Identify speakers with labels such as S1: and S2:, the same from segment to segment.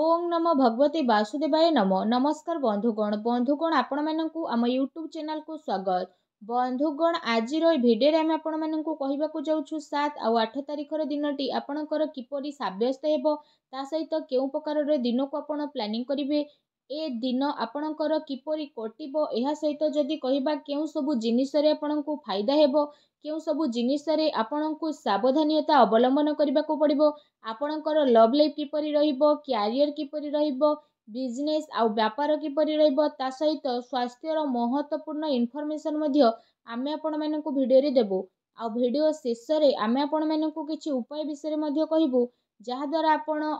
S1: ଓଂ ନମ ଭଗବତୀ ବାସୁଦେବାୟ ନମ ନମସ୍କାର ବନ୍ଧୁଗଣ ବନ୍ଧୁଗଣ ଆପଣମାନଙ୍କୁ ଆମ ୟୁଟ୍ୟୁବ୍ ଚ୍ୟାନେଲକୁ ସ୍ୱାଗତ ବନ୍ଧୁଗଣ ଆଜିର ଏହି ଭିଡ଼ିଓରେ ଆମେ ଆପଣମାନଙ୍କୁ କହିବାକୁ ଯାଉଛୁ ସାତ ଆଉ ଆଠ ତାରିଖର ଦିନଟି ଆପଣଙ୍କର କିପରି ସାବ୍ୟସ୍ତ ହେବ ତା ସହିତ କେଉଁ ପ୍ରକାରର ଦିନକୁ ଆପଣ ପ୍ଲାନିଂ କରିବେ ଏ ଦିନ ଆପଣଙ୍କର କିପରି କଟିବ ଏହା ସହିତ ଯଦି କହିବା କେଉଁ ସବୁ ଜିନିଷରେ ଆପଣଙ୍କୁ ଫାଇଦା ହେବ କେଉଁ ସବୁ ଜିନିଷରେ ଆପଣଙ୍କୁ ସାବଧାନତା ଅବଲମ୍ବନ କରିବାକୁ ପଡ଼ିବ ଆପଣଙ୍କର ଲଭ୍ ଲାଇଫ୍ କିପରି ରହିବ କ୍ୟାରିୟର କିପରି ରହିବ ବିଜନେସ୍ ଆଉ ବ୍ୟାପାର କିପରି ରହିବ ତା ସହିତ ସ୍ୱାସ୍ଥ୍ୟର ମହତ୍ୱପୂର୍ଣ୍ଣ ଇନଫର୍ମେସନ୍ ମଧ୍ୟ ଆମେ ଆପଣମାନଙ୍କୁ ଭିଡ଼ିଓରେ ଦେବୁ ଆଉ ଭିଡ଼ିଓ ଶେଷରେ ଆମେ ଆପଣମାନଙ୍କୁ କିଛି ଉପାୟ ବିଷୟରେ ମଧ୍ୟ କହିବୁ ଯାହାଦ୍ୱାରା ଆପଣ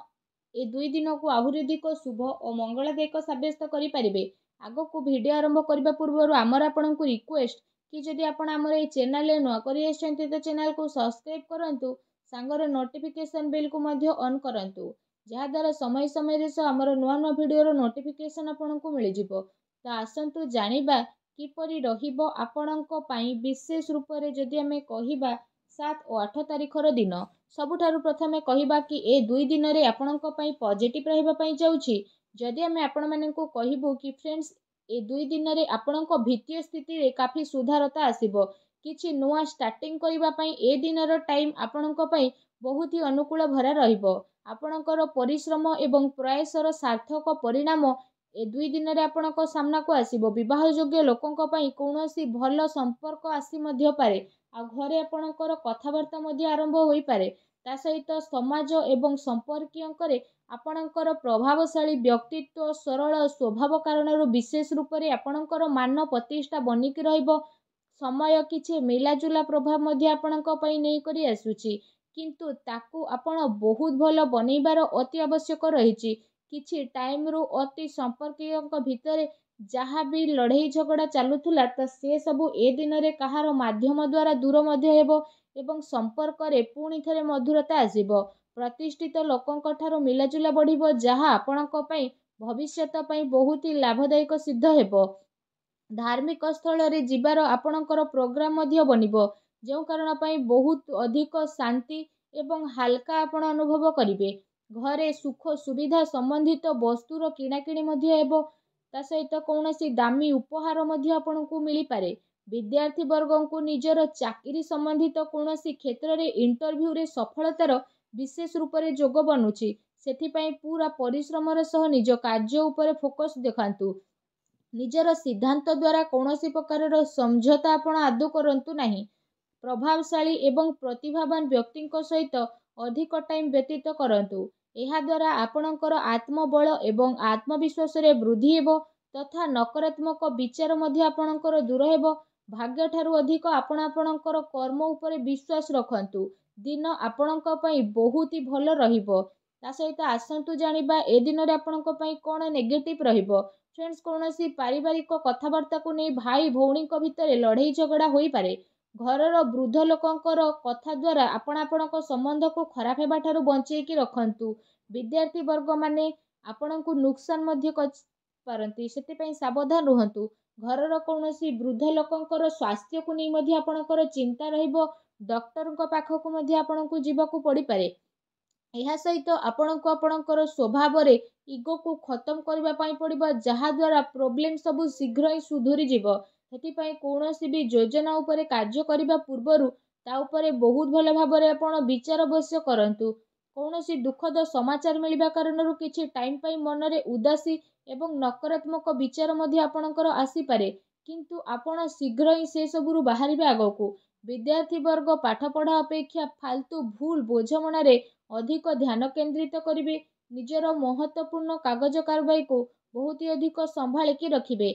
S1: ଏ ଦୁଇ ଦିନକୁ ଆହୁରି ଅଧିକ ଶୁଭ ଓ ମଙ୍ଗଳଦାୟକ ସାବ୍ୟସ୍ତ କରିପାରିବେ ଆଗକୁ ଭିଡ଼ିଓ ଆରମ୍ଭ କରିବା ପୂର୍ବରୁ ଆମର ଆପଣଙ୍କୁ ରିକ୍ୱେଷ୍ଟ କି ଯଦି ଆପଣ ଆମର ଏଇ ଚ୍ୟାନେଲରେ ନୂଆ କରି ଆସିଛନ୍ତି ତ ଚ୍ୟାନେଲକୁ ସବସ୍କ୍ରାଇବ୍ କରନ୍ତୁ ସାଙ୍ଗରେ ନୋଟିଫିକେସନ୍ ବିଲ୍କୁ ମଧ୍ୟ ଅନ୍ କରନ୍ତୁ ଯାହାଦ୍ୱାରା ସମୟ ସମୟରେ ସହ ଆମର ନୂଆ ନୂଆ ଭିଡ଼ିଓର ନୋଟିଫିକେସନ୍ ଆପଣଙ୍କୁ ମିଳିଯିବ ତ ଆସନ୍ତୁ ଜାଣିବା କିପରି ରହିବ ଆପଣଙ୍କ ପାଇଁ ବିଶେଷ ରୂପରେ ଯଦି ଆମେ କହିବା ସାତ ଓ ଆଠ ତାରିଖର ଦିନ ସବୁଠାରୁ ପ୍ରଥମେ କହିବା କି ଏ ଦୁଇ ଦିନରେ ଆପଣଙ୍କ ପାଇଁ ପଜିଟିଭ୍ ରହିବା ପାଇଁ ଯାଉଛି ଯଦି ଆମେ ଆପଣମାନଙ୍କୁ କହିବୁ କି ଫ୍ରେଣ୍ଡସ୍ ଏ ଦୁଇ ଦିନରେ ଆପଣଙ୍କ ଭିତ୍ତିୟ ସ୍ଥିତିରେ କାଫି ସୁଧାରତା ଆସିବ କିଛି ନୂଆ ଷ୍ଟାର୍ଟିଂ କରିବା ପାଇଁ ଏ ଦିନର ଟାଇମ୍ ଆପଣଙ୍କ ପାଇଁ ବହୁତ ହି ଅନୁକୂଳ ଭରା ରହିବ ଆପଣଙ୍କର ପରିଶ୍ରମ ଏବଂ ପ୍ରୟାସର ସାର୍ଥକ ପରିଣାମ ଏ ଦୁଇ ଦିନରେ ଆପଣଙ୍କ ସାମ୍ନାକୁ ଆସିବ ବିବାହ ଯୋଗ୍ୟ ଲୋକଙ୍କ ପାଇଁ କୌଣସି ଭଲ ସମ୍ପର୍କ ଆସି ମଧ୍ୟ ପାରେ ଆଉ ଘରେ ଆପଣଙ୍କର କଥାବାର୍ତ୍ତା ମଧ୍ୟ ଆରମ୍ଭ ହୋଇପାରେ ତା ସହିତ ସମାଜ ଏବଂ ସମ୍ପର୍କୀୟଙ୍କରେ ଆପଣଙ୍କର ପ୍ରଭାବଶାଳୀ ବ୍ୟକ୍ତିତ୍ୱ ସରଳ ସ୍ୱଭାବ କାରଣରୁ ବିଶେଷ ରୂପରେ ଆପଣଙ୍କର ମାନ ପ୍ରତିଷ୍ଠା ବନିକି ରହିବ ସମୟ କିଛି ମିଲାଜୁଲା ପ୍ରଭାବ ମଧ୍ୟ ଆପଣଙ୍କ ପାଇଁ ନେଇକରି ଆସୁଛି କିନ୍ତୁ ତାକୁ ଆପଣ ବହୁତ ଭଲ ବନେଇବାର ଅତି ଆବଶ୍ୟକ ରହିଛି କିଛି ଟାଇମ୍ରୁ ଅତି ସମ୍ପର୍କୀୟଙ୍କ ଭିତରେ ଯାହା ବି ଲଢ଼େଇ ଝଗଡ଼ା ଚାଲୁଥିଲା ତ ସେ ସବୁ ଏ ଦିନରେ କାହାର ମାଧ୍ୟମ ଦ୍ୱାରା ଦୂର ମଧ୍ୟ ହେବ ଏବଂ ସମ୍ପର୍କରେ ପୁଣି ଥରେ ମଧୁରତା ଆସିବ ପ୍ରତିଷ୍ଠିତ ଲୋକଙ୍କ ଠାରୁ ମିଲାଜୁଲା ବଢ଼ିବ ଯାହା ଆପଣଙ୍କ ପାଇଁ ଭବିଷ୍ୟତ ପାଇଁ ବହୁତ ହି ଲାଭଦାୟକ ସିଦ୍ଧ ହେବ ଧାର୍ମିକ ସ୍ଥଳରେ ଯିବାର ଆପଣଙ୍କର ପ୍ରୋଗ୍ରାମ ମଧ୍ୟ ବନିବ ଯେଉଁ କାରଣ ପାଇଁ ବହୁତ ଅଧିକ ଶାନ୍ତି ଏବଂ ହାଲକା ଆପଣ ଅନୁଭବ କରିବେ ଘରେ ସୁଖ ସୁବିଧା ସମ୍ବନ୍ଧିତ ବସ୍ତୁର କିଣାକିଣି ମଧ୍ୟ ହେବ ତା ସହିତ କୌଣସି ଦାମୀ ଉପହାର ମଧ୍ୟ ଆପଣଙ୍କୁ ମିଳିପାରେ ବିଦ୍ୟାର୍ଥୀବର୍ଗଙ୍କୁ ନିଜର ଚାକିରି ସମ୍ବନ୍ଧିତ କୌଣସି କ୍ଷେତ୍ରରେ ଇଣ୍ଟରଭ୍ୟୁରେ ସଫଳତାର ବିଶେଷ ରୂପରେ ଯୋଗ ବନୁଛି ସେଥିପାଇଁ ପୁରା ପରିଶ୍ରମର ସହ ନିଜ କାର୍ଯ୍ୟ ଉପରେ ଫୋକସ୍ ଦେଖାନ୍ତୁ ନିଜର ସିଦ୍ଧାନ୍ତ ଦ୍ୱାରା କୌଣସି ପ୍ରକାରର ସମଝୋତା ଆପଣ ଆଦୌ କରନ୍ତୁ ନାହିଁ ପ୍ରଭାବଶାଳୀ ଏବଂ ପ୍ରତିଭାବାନ ବ୍ୟକ୍ତିଙ୍କ ସହିତ ଅଧିକ ଟାଇମ୍ ବ୍ୟତୀତ କରନ୍ତୁ ଏହାଦ୍ୱାରା ଆପଣଙ୍କର ଆତ୍ମବଳ ଏବଂ ଆତ୍ମବିଶ୍ୱାସରେ ବୃଦ୍ଧି ହେବ ତଥା ନକାରାତ୍ମକ ବିଚାର ମଧ୍ୟ ଆପଣଙ୍କର ଦୂର ହେବ ଭାଗ୍ୟଠାରୁ ଅଧିକ ଆପଣ ଆପଣଙ୍କର କର୍ମ ଉପରେ ବିଶ୍ୱାସ ରଖନ୍ତୁ ଦିନ ଆପଣଙ୍କ ପାଇଁ ବହୁତ ହି ଭଲ ରହିବ ତା ସହିତ ଆସନ୍ତୁ ଜାଣିବା ଏ ଦିନରେ ଆପଣଙ୍କ ପାଇଁ କ'ଣ ନେଗେଟିଭ୍ ରହିବ ଫ୍ରେଣ୍ଡସ୍ କୌଣସି ପାରିବାରିକ କଥାବାର୍ତ୍ତାକୁ ନେଇ ଭାଇ ଭଉଣୀଙ୍କ ଭିତରେ ଲଢ଼େଇ ଝଗଡ଼ା ହୋଇପାରେ ଘରର ବୃଦ୍ଧ ଲୋକଙ୍କର କଥା ଦ୍ୱାରା ଆପଣ ଆପଣଙ୍କ ସମ୍ବନ୍ଧକୁ ଖରାପ ହେବାଠାରୁ ବଞ୍ଚେଇକି ରଖନ୍ତୁ ବିଦ୍ୟାର୍ଥୀ ବର୍ଗମାନେ ଆପଣଙ୍କୁ ନୁକସାନ ମଧ୍ୟ କରିପାରନ୍ତି ସେଥିପାଇଁ ସାବଧାନ ରୁହନ୍ତୁ ଘରର କୌଣସି ବୃଦ୍ଧ ଲୋକଙ୍କର ସ୍ୱାସ୍ଥ୍ୟକୁ ନେଇ ମଧ୍ୟ ଆପଣଙ୍କର ଚିନ୍ତା ରହିବ ଡକ୍ଟରଙ୍କ ପାଖକୁ ମଧ୍ୟ ଆପଣଙ୍କୁ ଯିବାକୁ ପଡ଼ିପାରେ ଏହା ସହିତ ଆପଣଙ୍କୁ ଆପଣଙ୍କର ସ୍ୱଭାବରେ ଇଗୋକୁ ଖତମ କରିବା ପାଇଁ ପଡ଼ିବ ଯାହାଦ୍ୱାରା ପ୍ରୋବ୍ଲେମ୍ ସବୁ ଶୀଘ୍ର ହିଁ ସୁଧୁରିଯିବ ସେଥିପାଇଁ କୌଣସି ବି ଯୋଜନା ଉପରେ କାର୍ଯ୍ୟ କରିବା ପୂର୍ବରୁ ତା ଉପରେ ବହୁତ ଭଲ ଭାବରେ ଆପଣ ବିଚାର ଅବଶ୍ୟ କରନ୍ତୁ କୌଣସି ଦୁଃଖଦ ସମାଚାର ମିଳିବା କାରଣରୁ କିଛି ଟାଇମ୍ ପାଇଁ ମନରେ ଉଦାସୀ ଏବଂ ନକାରାତ୍ମକ ବିଚାର ମଧ୍ୟ ଆପଣଙ୍କର ଆସିପାରେ କିନ୍ତୁ ଆପଣ ଶୀଘ୍ର ହିଁ ସେସବୁରୁ ବାହାରିବେ ଆଗକୁ ବିଦ୍ୟାର୍ଥୀ ବିଦ୍ୟାର୍ଥୀବର୍ଗ ପାଠପଢ଼ା ଅପେକ୍ଷା ଫାଲତୁ ଭୁଲ ବୁଝାମଣାରେ ଅଧିକ ଧ୍ୟାନ କେନ୍ଦ୍ରିତ କରିବେ ନିଜର ମହତ୍ୱପୂର୍ଣ୍ଣ କାଗଜ କାରବାରୀକୁ ବହୁତ ଅଧିକ ସମ୍ଭାଳିକି ରଖିବେ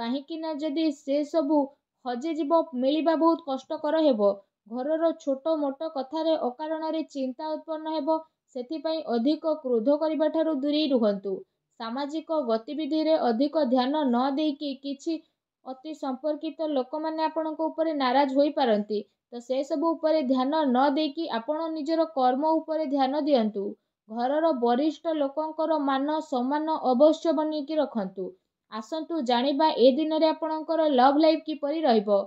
S1: କାହିଁକି ନା ଯଦି ସେସବୁ ହଜିଯିବ ମିଳିବା ବହୁତ କଷ୍ଟକର ହେବ ଘରର ଛୋଟ ମୋଟ କଥାରେ ଅକାରଣରେ ଚିନ୍ତା ଉତ୍ପନ୍ନ ହେବ ସେଥିପାଇଁ ଅଧିକ କ୍ରୋଧ କରିବା ଠାରୁ ଦୂରେଇ ରୁହନ୍ତୁ ସାମାଜିକ ଗତିବିଧିରେ ଅଧିକ ଧ୍ୟାନ ନ ଦେଇକି କିଛି ଅତି ସମ୍ପର୍କିତ ଲୋକମାନେ ଆପଣଙ୍କ ଉପରେ ନାରାଜ ହୋଇପାରନ୍ତି ତ ସେସବୁ ଉପରେ ଧ୍ୟାନ ନ ଦେଇକି ଆପଣ ନିଜର କର୍ମ ଉପରେ ଧ୍ୟାନ ଦିଅନ୍ତୁ ଘରର ବରିଷ୍ଠ ଲୋକଙ୍କର ମାନ ସମାନ ଅବଶ୍ୟ ବନେଇକି ରଖନ୍ତୁ ଆସନ୍ତୁ ଜାଣିବା ଏ ଦିନରେ ଆପଣଙ୍କର ଲଭ୍ ଲାଇଫ୍ କିପରି ରହିବ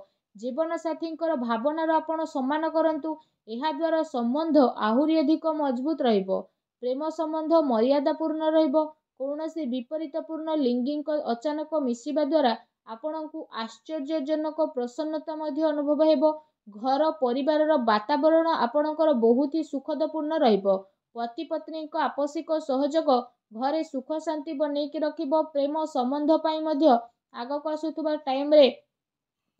S1: ଜୀବନ ସାଥୀଙ୍କର ଭାବନାର ଆପଣ ସମ୍ମାନ କରନ୍ତୁ ଏହା ଦ୍ୱାରା ସମ୍ବନ୍ଧ ଆହୁରି ଅଧିକ ମଜବୁତ ରହିବ ପ୍ରେମ ସମ୍ବନ୍ଧ ମର୍ଯ୍ୟାଦାପୂର୍ଣ୍ଣ ରହିବ କୌଣସି ବିପରୀତପୂର୍ଣ୍ଣ ଲିଙ୍ଗିଙ୍କ ଅଚାନକ ମିଶିବା ଦ୍ୱାରା ଆପଣଙ୍କୁ ଆଶ୍ଚର୍ଯ୍ୟଜନକ ପ୍ରସନ୍ନତା ମଧ୍ୟ ଅନୁଭବ ହେବ ଘର ପରିବାରର ବାତାବରଣ ଆପଣଙ୍କର ବହୁତ ହି ସୁଖଦପୂର୍ଣ୍ଣ ରହିବ ପତି ପତ୍ନୀଙ୍କ ଆବଶ୍ୟକ ସହଯୋଗ ଘରେ ସୁଖ ଶାନ୍ତି ବନେଇକି ରଖିବ ପ୍ରେମ ସମ୍ବନ୍ଧ ପାଇଁ ମଧ୍ୟ ଆଗକୁ ଆସୁଥିବା ଟାଇମରେ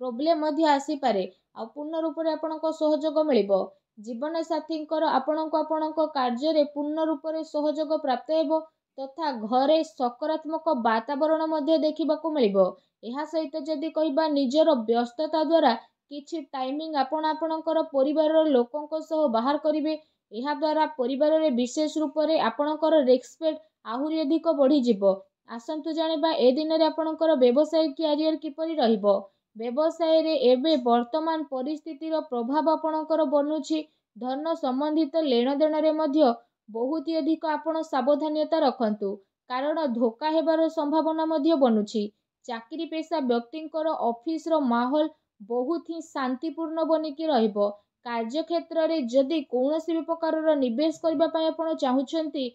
S1: ପ୍ରୋବ୍ଲେମ୍ ମଧ୍ୟ ଆସିପାରେ ଆଉ ପୂର୍ଣ୍ଣ ରୂପରେ ଆପଣଙ୍କ ସହଯୋଗ ମିଳିବ ଜୀବନ ସାଥୀଙ୍କର ଆପଣଙ୍କୁ ଆପଣଙ୍କ କାର୍ଯ୍ୟରେ ପୂର୍ଣ୍ଣ ରୂପରେ ସହଯୋଗ ପ୍ରାପ୍ତ ହେବ ତଥା ଘରେ ସକାରାତ୍ମକ ବାତାବରଣ ମଧ୍ୟ ଦେଖିବାକୁ ମିଳିବ ଏହା ସହିତ ଯଦି କହିବା ନିଜର ବ୍ୟସ୍ତତା ଦ୍ୱାରା କିଛି ଟାଇମିଂ ଆପଣ ଆପଣଙ୍କର ପରିବାରର ଲୋକଙ୍କ ସହ ବାହାର କରିବେ ଏହାଦ୍ୱାରା ପରିବାରରେ ବିଶେଷ ରୂପରେ ଆପଣଙ୍କର ରେସ୍ପେକ୍ଟ ଆହୁରି ଅଧିକ ବଢ଼ିଯିବ ଆସନ୍ତୁ ଜାଣିବା ଏ ଦିନରେ ଆପଣଙ୍କର ବ୍ୟବସାୟ କ୍ୟାରିୟର କିପରି ରହିବ ବ୍ୟବସାୟରେ ଏବେ ବର୍ତ୍ତମାନ ପରିସ୍ଥିତିର ପ୍ରଭାବ ଆପଣଙ୍କର ବନୁଛି ଧନ ସମ୍ବନ୍ଧିତ ଲେଣଦେଣରେ ମଧ୍ୟ ବହୁତ ଅଧିକ ଆପଣ ସାବଧାନତା ରଖନ୍ତୁ କାରଣ ଧୋକା ହେବାର ସମ୍ଭାବନା ମଧ୍ୟ ବନୁଛି ଚାକିରି ପେଶା ବ୍ୟକ୍ତିଙ୍କର ଅଫିସର ମାହୋଲ ବହୁତ ହିଁ ଶାନ୍ତିପୂର୍ଣ୍ଣ ବନିକି ରହିବ କାର୍ଯ୍ୟକ୍ଷେତ୍ରରେ ଯଦି କୌଣସି ବି ପ୍ରକାରର ନିବେଶ କରିବା ପାଇଁ ଆପଣ ଚାହୁଁଛନ୍ତି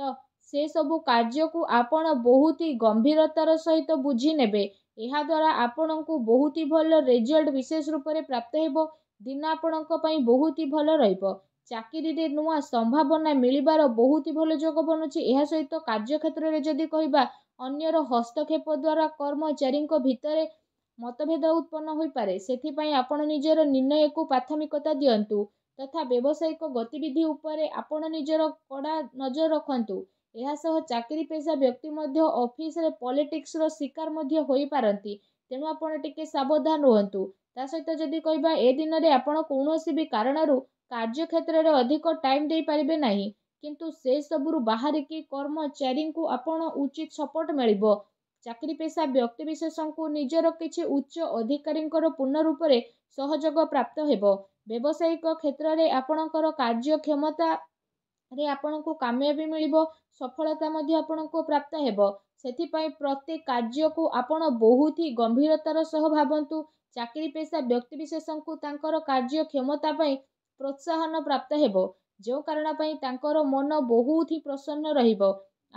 S1: ତ ସେସବୁ କାର୍ଯ୍ୟକୁ ଆପଣ ବହୁତ ହି ଗମ୍ଭୀରତାର ସହିତ ବୁଝି ନେବେ ଏହାଦ୍ୱାରା ଆପଣଙ୍କୁ ବହୁତ ହି ଭଲ ରେଜଲ୍ଟ ବିଶେଷ ରୂପରେ ପ୍ରାପ୍ତ ହେବ ଦିନ ଆପଣଙ୍କ ପାଇଁ ବହୁତ ହି ଭଲ ରହିବ ଚାକିରିରେ ନୂଆ ସମ୍ଭାବନା ମିଳିବାର ବହୁତ ଭଲ ଯୋଗ ବନୁଛି ଏହା ସହିତ କାର୍ଯ୍ୟକ୍ଷେତ୍ରରେ ଯଦି କହିବା ଅନ୍ୟର ହସ୍ତକ୍ଷେପ ଦ୍ୱାରା କର୍ମଚାରୀଙ୍କ ଭିତରେ ମତଭେଦ ଉତ୍ପନ୍ନ ହୋଇପାରେ ସେଥିପାଇଁ ଆପଣ ନିଜର ନିର୍ଣ୍ଣୟକୁ ପ୍ରାଥମିକତା ଦିଅନ୍ତୁ ତଥା ବ୍ୟବସାୟିକ ଗତିବିଧି ଉପରେ ଆପଣ ନିଜର କଡ଼ା ନଜର ରଖନ୍ତୁ ଏହା ସହ ଚାକିରି ପେଶା ବ୍ୟକ୍ତି ମଧ୍ୟ ଅଫିସରେ ପଲିଟିକ୍ସର ଶିକାର ମଧ୍ୟ ହୋଇପାରନ୍ତି ତେଣୁ ଆପଣ ଟିକେ ସାବଧାନ ରୁହନ୍ତୁ ତା ସହିତ ଯଦି କହିବା ଏ ଦିନରେ ଆପଣ କୌଣସି ବି କାରଣରୁ କାର୍ଯ୍ୟକ୍ଷେତ୍ରରେ ଅଧିକ ଟାଇମ୍ ଦେଇପାରିବେ ନାହିଁ କିନ୍ତୁ ସେସବୁରୁ ବାହାରିକି କର୍ମଚାରୀଙ୍କୁ ଆପଣ ଉଚିତ ସପୋର୍ଟ ମିଳିବ ଚାକିରି ପେସା ବ୍ୟକ୍ତିବିଶେଷଙ୍କୁ ନିଜର କିଛି ଉଚ୍ଚ ଅଧିକାରୀଙ୍କର ପୂର୍ଣ୍ଣ ରୂପରେ ସହଯୋଗ ପ୍ରାପ୍ତ ହେବ ବ୍ୟବସାୟିକ କ୍ଷେତ୍ରରେ ଆପଣଙ୍କର କାର୍ଯ୍ୟକ୍ଷମତାରେ ଆପଣଙ୍କୁ କାମିଆବି ମିଳିବ ସଫଳତା ମଧ୍ୟ ଆପଣଙ୍କୁ ପ୍ରାପ୍ତ ହେବ ସେଥିପାଇଁ ପ୍ରତ୍ୟେକ କାର୍ଯ୍ୟକୁ ଆପଣ ବହୁତ ହିଁ ଗମ୍ଭୀରତାର ସହ ଭାବନ୍ତୁ ଚାକିରି ପେସା ବ୍ୟକ୍ତିବିଶେଷଙ୍କୁ ତାଙ୍କର କାର୍ଯ୍ୟକ୍ଷମତା ପାଇଁ ପ୍ରୋତ୍ସାହନ ପ୍ରାପ୍ତ ହେବ ଯେଉଁ କାରଣ ପାଇଁ ତାଙ୍କର ମନ ବହୁତ ହିଁ ପ୍ରସନ୍ନ ରହିବ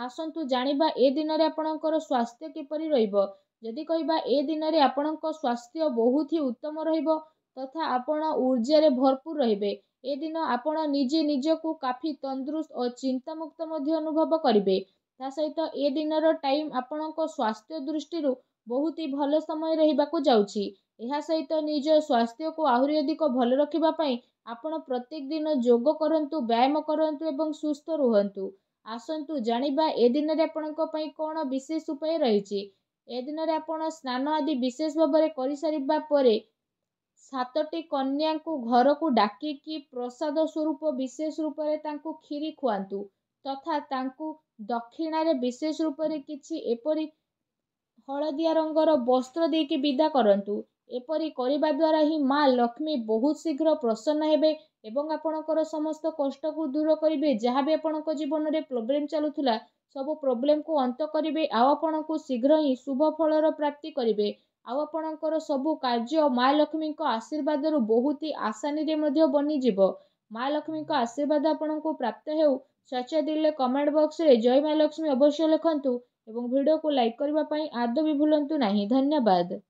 S1: ଆସନ୍ତୁ ଜାଣିବା ଏ ଦିନରେ ଆପଣଙ୍କର ସ୍ୱାସ୍ଥ୍ୟ କିପରି ରହିବ ଯଦି କହିବା ଏ ଦିନରେ ଆପଣଙ୍କ ସ୍ୱାସ୍ଥ୍ୟ ବହୁତ ହି ଉତ୍ତମ ରହିବ ତଥା ଆପଣ ଉର୍ଜାରେ ଭରପୁର ରହିବେ ଏ ଦିନ ଆପଣ ନିଜେ ନିଜକୁ କାଫି ତନ୍ଦୁରୁସ୍ତ ଓ ଚିନ୍ତାମୁକ୍ତ ମଧ୍ୟ ଅନୁଭବ କରିବେ ତା ସହିତ ଏ ଦିନର ଟାଇମ୍ ଆପଣଙ୍କ ସ୍ୱାସ୍ଥ୍ୟ ଦୃଷ୍ଟିରୁ ବହୁତ ହି ଭଲ ସମୟ ରହିବାକୁ ଯାଉଛି ଏହା ସହିତ ନିଜ ସ୍ୱାସ୍ଥ୍ୟକୁ ଆହୁରି ଅଧିକ ଭଲ ରଖିବା ପାଇଁ ଆପଣ ପ୍ରତ୍ୟେକ ଦିନ ଯୋଗ କରନ୍ତୁ ବ୍ୟାୟାମ କରନ୍ତୁ ଏବଂ ସୁସ୍ଥ ରୁହନ୍ତୁ ଆସନ୍ତୁ ଜାଣିବା ଏ ଦିନରେ ଆପଣଙ୍କ ପାଇଁ କ'ଣ ବିଶେଷ ଉପାୟ ରହିଛି ଏ ଦିନରେ ଆପଣ ସ୍ନାନ ଆଦି ବିଶେଷ ଭାବରେ କରିସାରିବା ପରେ ସାତଟି କନ୍ୟାଙ୍କୁ ଘରକୁ ଡାକିକି ପ୍ରସାଦ ସ୍ୱରୂପ ବିଶେଷ ରୂପରେ ତାଙ୍କୁ କ୍ଷୀରି ଖୁଆନ୍ତୁ ତଥା ତାଙ୍କୁ ଦକ୍ଷିଣାରେ ବିଶେଷ ରୂପରେ କିଛି ଏପରି ହଳଦିଆ ରଙ୍ଗର ବସ୍ତ୍ର ଦେଇକି ବିଦା କରନ୍ତୁ ଏପରି କରିବା ଦ୍ୱାରା ହିଁ ମା ଲକ୍ଷ୍ମୀ ବହୁତ ଶୀଘ୍ର ପ୍ରସନ୍ନ ହେବେ ଏବଂ ଆପଣଙ୍କର ସମସ୍ତ କଷ୍ଟକୁ ଦୂର କରିବେ ଯାହା ବି ଆପଣଙ୍କ ଜୀବନରେ ପ୍ରୋବ୍ଲେମ୍ ଚାଲୁଥିଲା ସବୁ ପ୍ରୋବ୍ଲେମ୍କୁ ଅନ୍ତ କରିବେ ଆଉ ଆପଣଙ୍କୁ ଶୀଘ୍ର ହିଁ ଶୁଭ ଫଳର ପ୍ରାପ୍ତି କରିବେ ଆଉ ଆପଣଙ୍କର ସବୁ କାର୍ଯ୍ୟ ମା ଲକ୍ଷ୍ମୀଙ୍କ ଆଶୀର୍ବାଦରୁ ବହୁତ ହିଁ ଆସାନୀରେ ମଧ୍ୟ ବନିଯିବ ମା ଲକ୍ଷ୍ମୀଙ୍କ ଆଶୀର୍ବାଦ ଆପଣଙ୍କୁ ପ୍ରାପ୍ତ ହେଉ ସଚେତ ଦେଲେ କମେଣ୍ଟ ବକ୍ସରେ ଜୟ ମା ଲକ୍ଷ୍ମୀ ଅବଶ୍ୟ ଲେଖନ୍ତୁ ଏବଂ ଭିଡ଼ିଓକୁ ଲାଇକ୍ କରିବା ପାଇଁ ଆଦୌ ବି ଭୁଲନ୍ତୁ ନାହିଁ ଧନ୍ୟବାଦ